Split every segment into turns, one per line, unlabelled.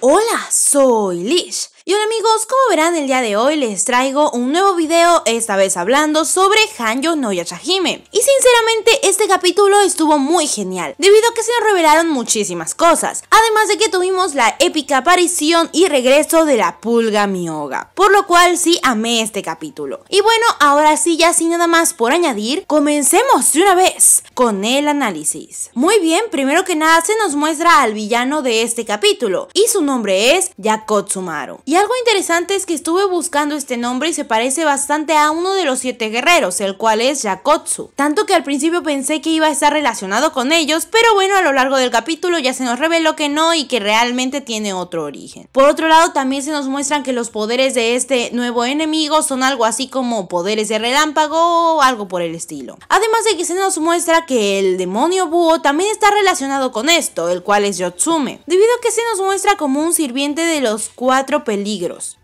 Hola, soy Lish. Y hola amigos, como verán el día de hoy les traigo un nuevo video, esta vez hablando sobre Hanjo no Yachahime. Y sinceramente este capítulo estuvo muy genial, debido a que se nos revelaron muchísimas cosas, además de que tuvimos la épica aparición y regreso de la pulga Mioga, por lo cual sí amé este capítulo. Y bueno, ahora sí ya sin nada más por añadir, comencemos de una vez con el análisis. Muy bien, primero que nada se nos muestra al villano de este capítulo, y su nombre es Yakotsumaru algo interesante es que estuve buscando este nombre y se parece bastante a uno de los siete guerreros, el cual es Yakotsu. Tanto que al principio pensé que iba a estar relacionado con ellos, pero bueno, a lo largo del capítulo ya se nos reveló que no y que realmente tiene otro origen. Por otro lado, también se nos muestran que los poderes de este nuevo enemigo son algo así como poderes de relámpago o algo por el estilo. Además de que se nos muestra que el demonio búho también está relacionado con esto, el cual es Yotsume, debido a que se nos muestra como un sirviente de los cuatro peligros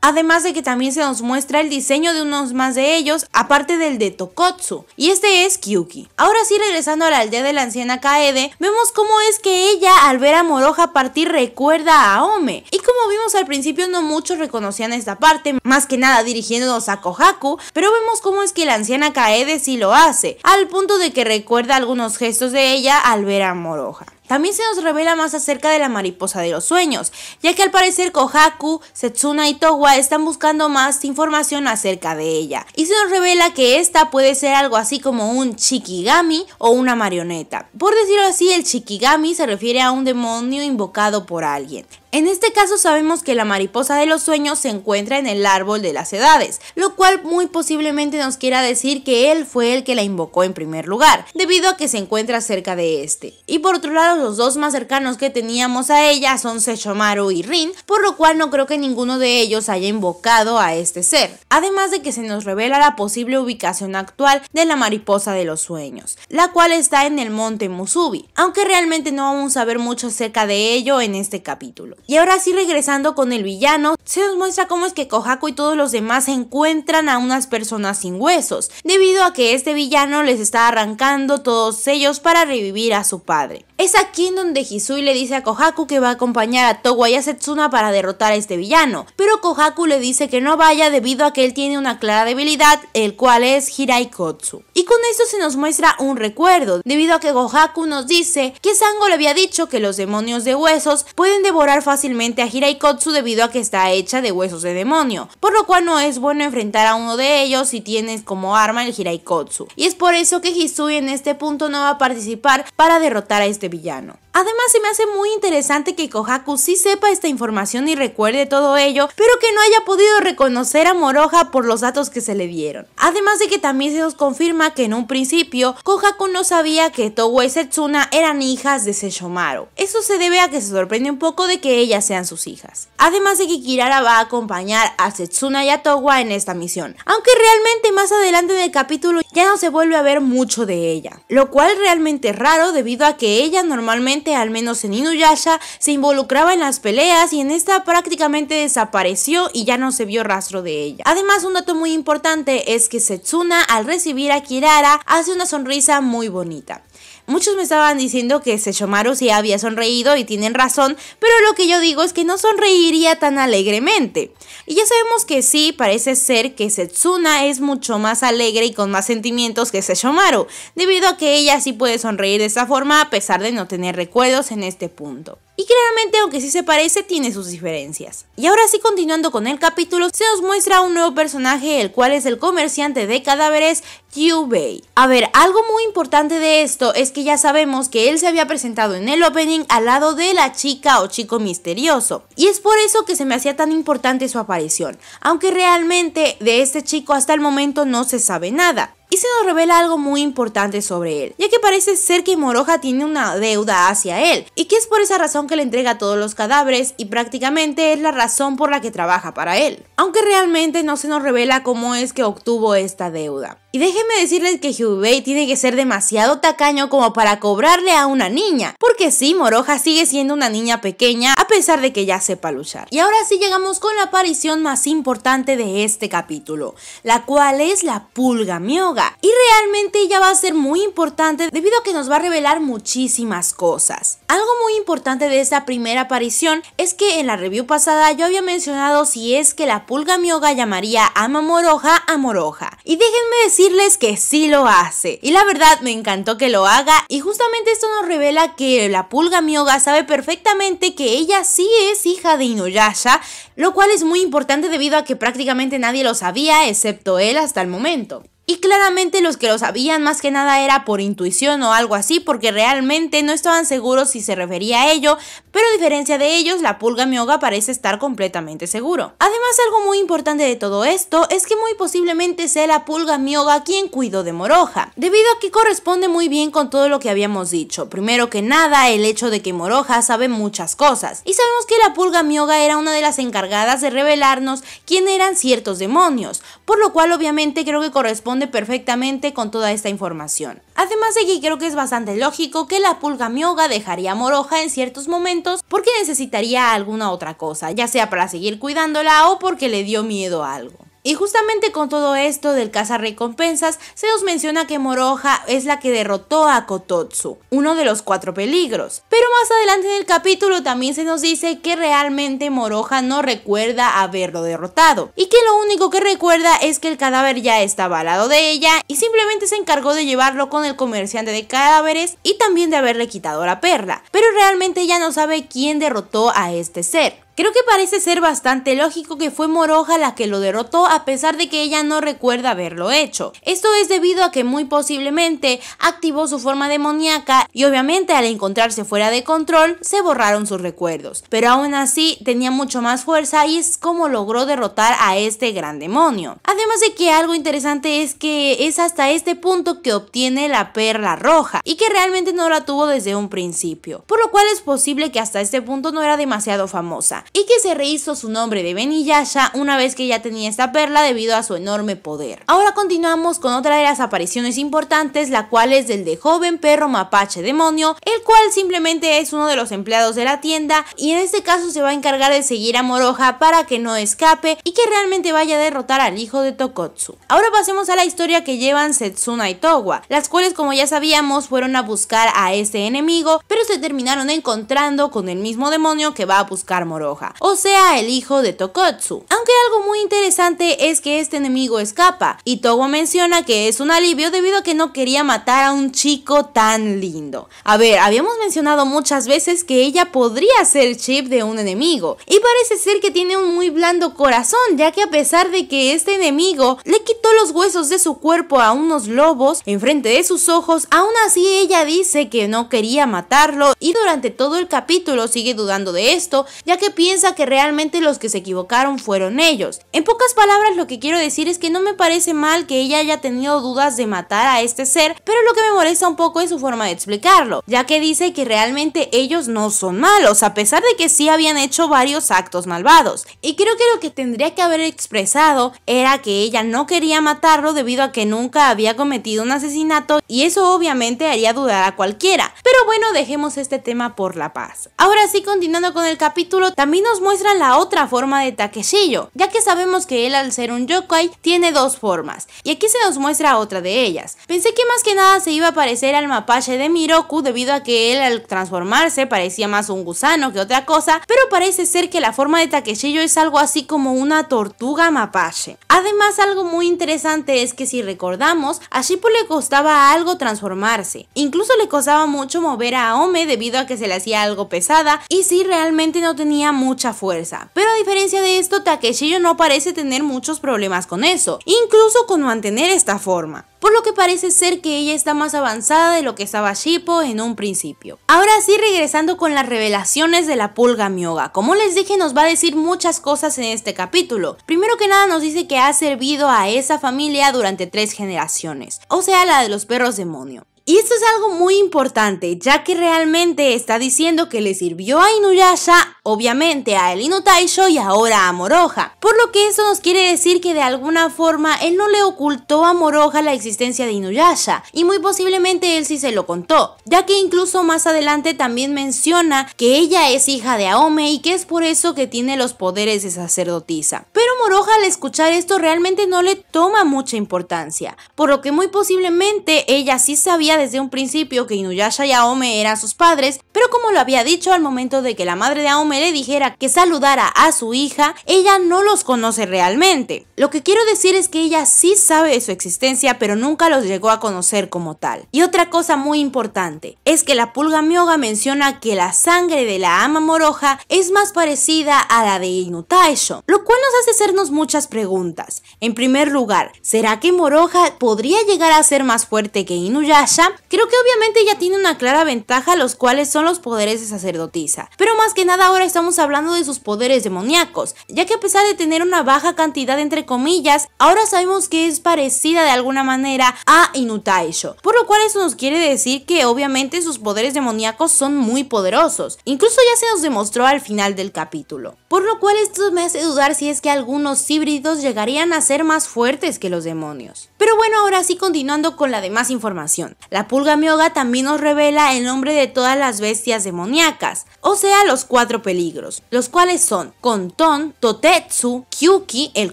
Además de que también se nos muestra el diseño de unos más de ellos, aparte del de Tokotsu, y este es Kyuki. Ahora sí, regresando a la aldea de la anciana Kaede, vemos cómo es que ella al ver a Moroja partir recuerda a Ome, y como vimos al principio no muchos reconocían esta parte, más que nada dirigiéndonos a Kohaku, pero vemos cómo es que la anciana Kaede sí lo hace, al punto de que recuerda algunos gestos de ella al ver a Moroja. También se nos revela más acerca de la mariposa de los sueños, ya que al parecer Kohaku, Setsuna y Towa están buscando más información acerca de ella, y se nos revela que esta puede ser algo así como un chikigami o una marioneta. Por decirlo así, el chikigami se refiere a un demonio invocado por alguien. En este caso sabemos que la mariposa de los sueños se encuentra en el árbol de las edades, lo cual muy posiblemente nos quiera decir que él fue el que la invocó en primer lugar, debido a que se encuentra cerca de este. Y por otro lado, los dos más cercanos que teníamos a ella son Sechomaru y Rin, por lo cual no creo que ninguno de ellos haya invocado a este ser, además de que se nos revela la posible ubicación actual de la mariposa de los sueños, la cual está en el monte Musubi, aunque realmente no vamos a ver mucho acerca de ello en este capítulo. Y ahora sí regresando con el villano, se nos muestra cómo es que Kohaku y todos los demás encuentran a unas personas sin huesos, debido a que este villano les está arrancando todos ellos para revivir a su padre. Es aquí en donde Hisui le dice a Kohaku que va a acompañar a Towa y a Setsuna para derrotar a este villano, pero Kohaku le dice que no vaya debido a que él tiene una clara debilidad, el cual es Hirai Kotsu. Y con esto se nos muestra un recuerdo, debido a que Kohaku nos dice que Sango le había dicho que los demonios de huesos pueden devorar fácilmente a Hiraikotsu debido a que está hecha de huesos de demonio, por lo cual no es bueno enfrentar a uno de ellos si tienes como arma el Hiraikotsu. Y es por eso que Hisui en este punto no va a participar para derrotar a este villano. Además, se me hace muy interesante que Kohaku sí sepa esta información y recuerde todo ello, pero que no haya podido reconocer a Moroja por los datos que se le dieron. Además de que también se nos confirma que en un principio, Kohaku no sabía que Towa y Setsuna eran hijas de Seishomaru. Eso se debe a que se sorprende un poco de que ellas sean sus hijas. Además de que Kirara va a acompañar a Setsuna y a Towa en esta misión, aunque realmente más adelante en el capítulo ya no se vuelve a ver mucho de ella, lo cual realmente es raro debido a que ella normalmente al menos en Inuyasha, se involucraba en las peleas y en esta prácticamente desapareció y ya no se vio rastro de ella. Además, un dato muy importante es que Setsuna al recibir a Kirara hace una sonrisa muy bonita. Muchos me estaban diciendo que Sechomaru sí había sonreído y tienen razón, pero lo que yo digo es que no sonreiría tan alegremente. Y ya sabemos que sí, parece ser que Setsuna es mucho más alegre y con más sentimientos que Sechomaru, debido a que ella sí puede sonreír de esa forma a pesar de no tener recuerdos en este punto. Y claramente, aunque sí se parece, tiene sus diferencias. Y ahora sí, continuando con el capítulo, se nos muestra un nuevo personaje, el cual es el comerciante de cadáveres, Yubei. A ver, algo muy importante de esto es que ya sabemos que él se había presentado en el opening al lado de la chica o chico misterioso. Y es por eso que se me hacía tan importante su aparición, aunque realmente de este chico hasta el momento no se sabe nada y se nos revela algo muy importante sobre él, ya que parece ser que Moroja tiene una deuda hacia él y que es por esa razón que le entrega todos los cadáveres y prácticamente es la razón por la que trabaja para él, aunque realmente no se nos revela cómo es que obtuvo esta deuda. Y déjenme decirles que Hyubei tiene que ser demasiado tacaño como para cobrarle a una niña, porque sí, Moroja sigue siendo una niña pequeña a pesar de que ya sepa luchar. Y ahora sí llegamos con la aparición más importante de este capítulo, la cual es la Pulga Mioga. Y realmente ella va a ser muy importante debido a que nos va a revelar muchísimas cosas. Algo muy importante de esta primera aparición es que en la review pasada yo había mencionado si es que la Pulga Mioga llamaría a Moroja a Moroja. Y déjenme decir que sí lo hace. Y la verdad me encantó que lo haga y justamente esto nos revela que la pulga Mioga sabe perfectamente que ella sí es hija de Inuyasha, lo cual es muy importante debido a que prácticamente nadie lo sabía excepto él hasta el momento. Y claramente los que lo sabían más que nada era por intuición o algo así, porque realmente no estaban seguros si se refería a ello, pero a diferencia de ellos, la pulga mioga parece estar completamente seguro. Además, algo muy importante de todo esto es que muy posiblemente sea la pulga mioga quien cuidó de Moroja, debido a que corresponde muy bien con todo lo que habíamos dicho. Primero que nada, el hecho de que Moroja sabe muchas cosas, y sabemos que la pulga mioga era una de las encargadas de revelarnos quién eran ciertos demonios, por lo cual obviamente creo que corresponde responde perfectamente con toda esta información. Además de que creo que es bastante lógico que la pulga mioga dejaría a Moroja en ciertos momentos porque necesitaría alguna otra cosa, ya sea para seguir cuidándola o porque le dio miedo a algo. Y justamente con todo esto del recompensas se nos menciona que Moroja es la que derrotó a Kototsu, uno de los cuatro peligros. Pero más adelante en el capítulo también se nos dice que realmente Moroja no recuerda haberlo derrotado, y que lo único que recuerda es que el cadáver ya estaba al lado de ella y simplemente se encargó de llevarlo con el comerciante de cadáveres y también de haberle quitado la perla, pero realmente ya no sabe quién derrotó a este ser. Creo que parece ser bastante lógico que fue Moroja la que lo derrotó a pesar de que ella no recuerda haberlo hecho. Esto es debido a que muy posiblemente activó su forma demoníaca y obviamente al encontrarse fuera de control se borraron sus recuerdos. Pero aún así tenía mucho más fuerza y es como logró derrotar a este gran demonio. Además de que algo interesante es que es hasta este punto que obtiene la perla roja y que realmente no la tuvo desde un principio. Por lo cual es posible que hasta este punto no era demasiado famosa y que se rehizo su nombre de Beniyasha una vez que ya tenía esta perla debido a su enorme poder. Ahora continuamos con otra de las apariciones importantes, la cual es del de joven perro mapache demonio, el cual simplemente es uno de los empleados de la tienda y en este caso se va a encargar de seguir a Moroja para que no escape y que realmente vaya a derrotar al hijo de Tokotsu. Ahora pasemos a la historia que llevan Setsuna y Towa, las cuales como ya sabíamos fueron a buscar a este enemigo, pero se terminaron encontrando con el mismo demonio que va a buscar Moroja o sea, el hijo de Tokotsu. Aunque algo muy interesante es que este enemigo escapa, y Togo menciona que es un alivio debido a que no quería matar a un chico tan lindo. A ver, habíamos mencionado muchas veces que ella podría ser chip de un enemigo, y parece ser que tiene un muy blando corazón, ya que a pesar de que este enemigo le quitó los huesos de su cuerpo a unos lobos enfrente de sus ojos, aún así ella dice que no quería matarlo y durante todo el capítulo sigue dudando de esto, ya que piensa que realmente los que se equivocaron fueron ellos. En pocas palabras lo que quiero decir es que no me parece mal que ella haya tenido dudas de matar a este ser, pero lo que me molesta un poco es su forma de explicarlo, ya que dice que realmente ellos no son malos, a pesar de que sí habían hecho varios actos malvados. Y creo que lo que tendría que haber expresado era que ella no quería matarlo debido a que nunca había cometido un asesinato y eso obviamente haría dudar a cualquiera. Pero bueno, dejemos este tema por la paz. Ahora sí, continuando con el capítulo, también nos muestra la otra forma de Takeshillo, ya que sabemos que él al ser un yokai tiene dos formas, y aquí se nos muestra otra de ellas. Pensé que más que nada se iba a parecer al mapache de Miroku debido a que él al transformarse parecía más un gusano que otra cosa, pero parece ser que la forma de Takeshillo es algo así como una tortuga mapache. Además algo muy interesante es que si recordamos, a Shippo le costaba algo transformarse, incluso le costaba mucho mover a Ome debido a que se le hacía algo pesada y si realmente no tenía mucha fuerza. Pero a diferencia de esto, Takeshiro no parece tener muchos problemas con eso, incluso con mantener esta forma por lo que parece ser que ella está más avanzada de lo que estaba Shippo en un principio. Ahora sí, regresando con las revelaciones de la pulga Mioga. Como les dije, nos va a decir muchas cosas en este capítulo. Primero que nada, nos dice que ha servido a esa familia durante tres generaciones, o sea, la de los perros demonio. Y esto es algo muy importante, ya que realmente está diciendo que le sirvió a Inuyasha obviamente a Elino Taisho y ahora a Moroja, Por lo que eso nos quiere decir que de alguna forma él no le ocultó a Moroja la existencia de Inuyasha y muy posiblemente él sí se lo contó, ya que incluso más adelante también menciona que ella es hija de Aome y que es por eso que tiene los poderes de sacerdotisa. Pero Moroja al escuchar esto realmente no le toma mucha importancia, por lo que muy posiblemente ella sí sabía desde un principio que Inuyasha y Aome eran sus padres, pero como lo había dicho al momento de que la madre de Aome le dijera que saludara a su hija, ella no los conoce realmente. Lo que quiero decir es que ella sí sabe de su existencia, pero nunca los llegó a conocer como tal. Y otra cosa muy importante es que la pulga mioga menciona que la sangre de la ama moroja es más parecida a la de Inutaisho, lo cual nos hace hacernos muchas preguntas. En primer lugar, ¿será que Moroja podría llegar a ser más fuerte que Inuyasha? Creo que obviamente ella tiene una clara ventaja, los cuales son los poderes de sacerdotisa, pero más que nada ahora estamos hablando de sus poderes demoníacos, ya que a pesar de tener una baja cantidad entre comillas, ahora sabemos que es parecida de alguna manera a Inutaisho, por lo cual eso nos quiere decir que obviamente sus poderes demoníacos son muy poderosos, incluso ya se nos demostró al final del capítulo, por lo cual esto me hace dudar si es que algunos híbridos llegarían a ser más fuertes que los demonios. Pero bueno, ahora sí continuando con la demás información, la pulga mioga también nos revela el nombre de todas las bestias demoníacas, o sea los cuatro peligros, los cuales son Konton, Totetsu, Kyuki, el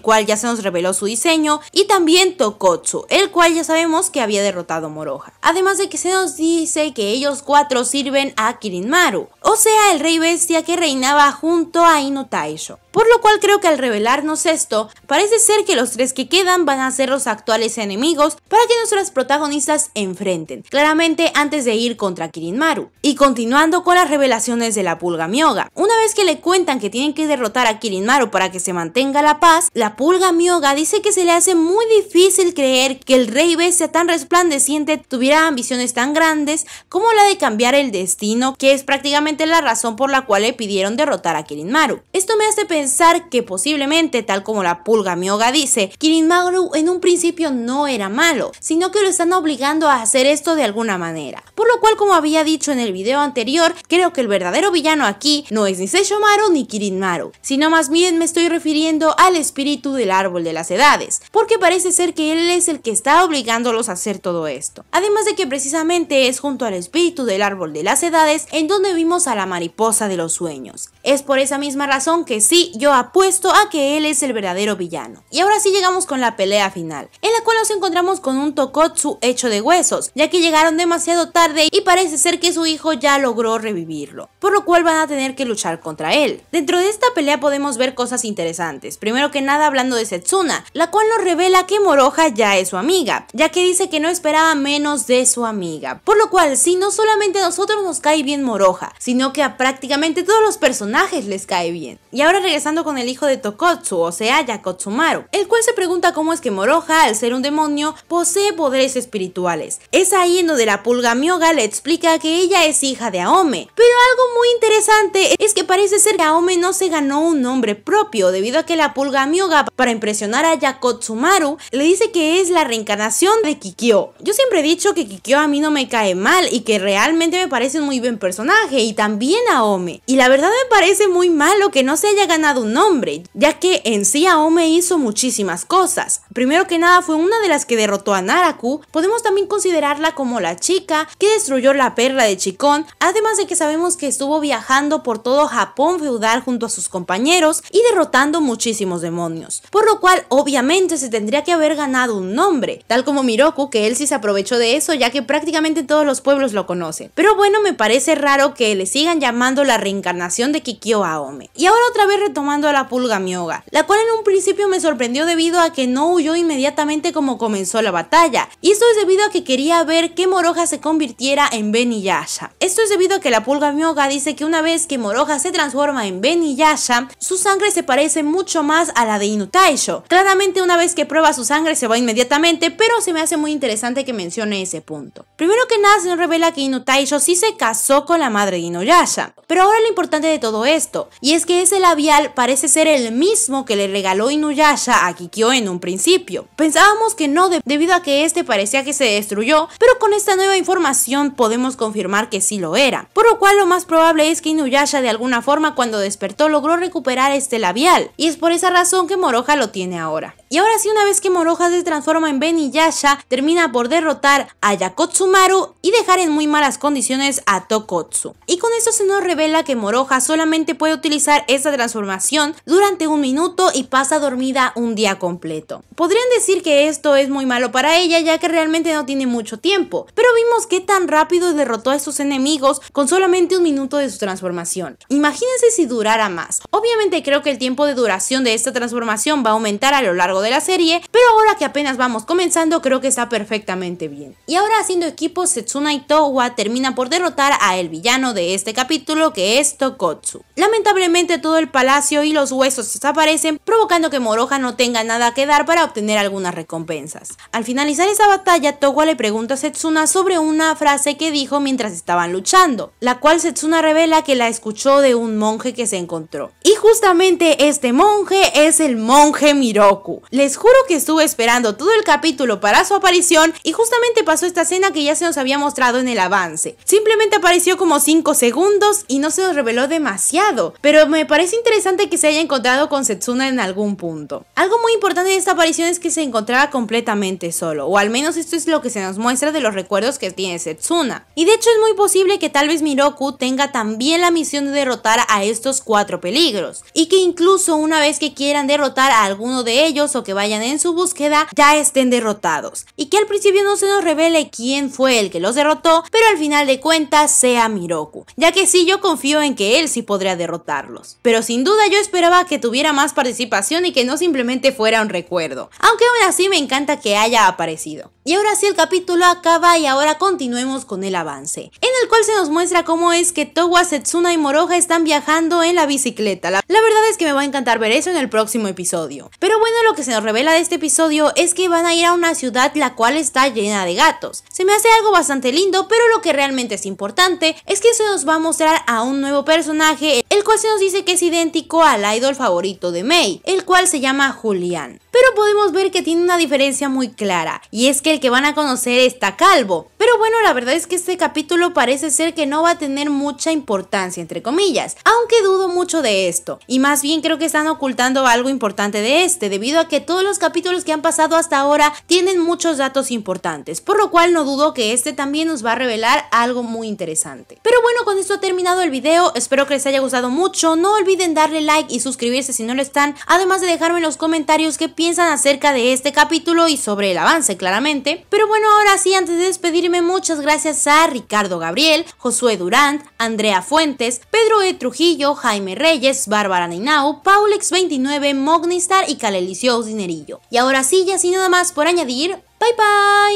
cual ya se nos reveló su diseño, y también Tokotsu, el cual ya sabemos que había derrotado Moroha. Además de que se nos dice que ellos cuatro sirven a Kirinmaru, o sea, el rey bestia que reinaba junto a Inu Taisho. Por lo cual creo que al revelarnos esto, parece ser que los tres que quedan van a ser los actuales enemigos para que nuestras protagonistas enfrenten, claramente antes de ir contra Kirinmaru. Y continuando con las revelaciones de la Pulga Mioga, una vez que le cuentan que tienen que derrotar a Kirinmaru para que se mantenga la paz, la pulga Mioga dice que se le hace muy difícil creer que el rey bestia tan resplandeciente tuviera ambiciones tan grandes como la de cambiar el destino, que es prácticamente la razón por la cual le pidieron derrotar a Kirinmaru. Esto me hace pensar que posiblemente, tal como la pulga Mioga dice, Kirinmaru en un principio no era malo, sino que lo están obligando a hacer esto de alguna manera. Por lo cual, como había dicho en el video anterior, creo que el verdadero villano aquí no es ni Seishomaru ni Kirinmaru, sino más bien me estoy refiriendo al espíritu del árbol de las edades, porque parece ser que él es el que está obligándolos a hacer todo esto. Además de que precisamente es junto al espíritu del árbol de las edades en donde vimos a la mariposa de los sueños. Es por esa misma razón que sí, yo apuesto a que él es el verdadero villano. Y ahora sí llegamos con la pelea final, en la cual nos encontramos con un Tokotsu hecho de huesos, ya que llegaron demasiado tarde y parece ser que su hijo ya logró revivirlo, por lo cual van a tener que luchar contra él. Dentro de esta pelea podemos ver cosas interesantes, primero que nada hablando de Setsuna, la cual nos revela que Moroja ya es su amiga, ya que dice que no esperaba menos de su amiga, por lo cual si no solamente a nosotros nos cae bien Moroja, sino que a prácticamente todos los personajes les cae bien. Y ahora regresando con el hijo de Tokotsu, o sea Yakotsumaru, el cual se pregunta cómo es que Moroja, al ser un demonio, posee poderes espirituales. Es ahí en donde la pulga Mioga le explica que ella es hija de Aome, pero algo muy interesante es que parece ser que Aome no se ganó un nombre propio debido a que la pulga Miyoga para impresionar a Yakotsumaru, le dice que es la reencarnación de Kikyo. Yo siempre he dicho que Kikyo a mí no me cae mal y que realmente me parece un muy buen personaje y también Aome. Y la verdad me parece muy malo que no se haya ganado un nombre, ya que en sí Aome hizo muchísimas cosas. Primero que nada fue una de las que derrotó a Naraku, podemos también considerarla como la chica que destruyó la perla de Chikon, además de que sabemos que estuvo viajando por todo Japón feudal junto a sus compañeros y derrotando muchísimos demonios, por lo cual obviamente se tendría que haber ganado un nombre, tal como Miroku, que él sí se aprovechó de eso ya que prácticamente todos los pueblos lo conocen. Pero bueno, me parece raro que le sigan llamando la reencarnación de Kikyo Aome. Y ahora otra vez retomando a la pulga Mioga, la cual en un principio me sorprendió debido a que no huyó inmediatamente como comenzó la batalla, y esto es debido a que quería ver que Moroja se convirtiera en Beniyasha, Yasha. Esto es debido a que la pulga Mioga dice que una vez que Moroja se transforma en Yasha su sangre se parece mucho más a la de Taisho, Claramente una vez que prueba su sangre se va inmediatamente, pero se me hace muy interesante que mencione ese punto. Primero que nada se nos revela que Taisho sí se casó con la madre de Inuyasha. Pero ahora lo importante de todo esto, y es que ese labial parece ser el mismo que le regaló Inuyasha a Kikyo en un principio. Pensábamos que no debido a que este parecía que se destruyó, pero con esta nueva información podemos confirmar que sí lo era. Por lo cual lo más probable es que Inuyasha de algún alguna forma cuando despertó logró recuperar este labial y es por esa razón que Moroja lo tiene ahora. Y ahora sí, una vez que Moroja se transforma en Yasha, termina por derrotar a Yakotsumaru y dejar en muy malas condiciones a Tokotsu. Y con eso se nos revela que Moroja solamente puede utilizar esta transformación durante un minuto y pasa dormida un día completo. Podrían decir que esto es muy malo para ella ya que realmente no tiene mucho tiempo, pero vimos que tan rápido derrotó a sus enemigos con solamente un minuto de su transformación. Imagínense si durara más. Obviamente creo que el tiempo de duración de esta transformación va a aumentar a lo largo de la serie, pero ahora que apenas vamos comenzando creo que está perfectamente bien. Y ahora haciendo equipo, Setsuna y Towa termina por derrotar a el villano de este capítulo que es Tokotsu. Lamentablemente todo el palacio y los huesos desaparecen, provocando que Moroja no tenga nada que dar para obtener algunas recompensas. Al finalizar esa batalla, Towa le pregunta a Setsuna sobre una frase que dijo mientras estaban luchando, la cual Setsuna revela que la escuchó de un monje que se encontró. Y justamente este monje es el monje Miroku, les juro que estuve esperando todo el capítulo para su aparición y justamente pasó esta escena que ya se nos había mostrado en el avance. Simplemente apareció como 5 segundos y no se nos reveló demasiado, pero me parece interesante que se haya encontrado con Setsuna en algún punto. Algo muy importante de esta aparición es que se encontraba completamente solo, o al menos esto es lo que se nos muestra de los recuerdos que tiene Setsuna. Y de hecho es muy posible que tal vez Miroku tenga también la misión de derrotar a estos cuatro peligros, y que incluso una vez que quieran derrotar a alguno de ellos que vayan en su búsqueda ya estén derrotados. Y que al principio no se nos revele quién fue el que los derrotó, pero al final de cuentas sea Miroku, ya que sí yo confío en que él sí podría derrotarlos. Pero sin duda yo esperaba que tuviera más participación y que no simplemente fuera un recuerdo, aunque aún así me encanta que haya aparecido. Y ahora sí el capítulo acaba y ahora continuemos con el avance, en el cual se nos muestra cómo es que Towa, Setsuna y Moroja están viajando en la bicicleta. La, la verdad es que me va a encantar ver eso en el próximo episodio. Pero bueno, lo que se nos revela de este episodio es que van a ir a una ciudad la cual está llena de gatos. Se me hace algo bastante lindo, pero lo que realmente es importante es que se nos va a mostrar a un nuevo personaje, el cual se nos dice que es idéntico al idol favorito de May, el cual se llama Julián. Pero podemos ver que tiene una diferencia muy clara, y es que el que van a conocer está calvo. Pero bueno, la verdad es que este capítulo parece ser que no va a tener mucha importancia, entre comillas, aunque dudo mucho de esto, y más bien creo que están ocultando algo importante de este, debido a que todos los capítulos que han pasado hasta ahora tienen muchos datos importantes, por lo cual no dudo que este también nos va a revelar algo muy interesante. Pero bueno, con esto ha terminado el video, espero que les haya gustado mucho, no olviden darle like y suscribirse si no lo están, además de dejarme en los comentarios qué piensan acerca de este capítulo y sobre el avance claramente. Pero bueno, ahora sí, antes de despedirme, muchas gracias a Ricardo Gabriel, Josué Durant, Andrea Fuentes, Pedro E. Trujillo, Jaime Reyes, Bárbara Nainau, Paulex29, Mognistar y Calelicio dinerillo. Y ahora sí, ya sin nada más por añadir, bye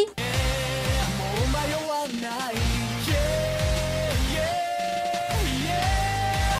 bye.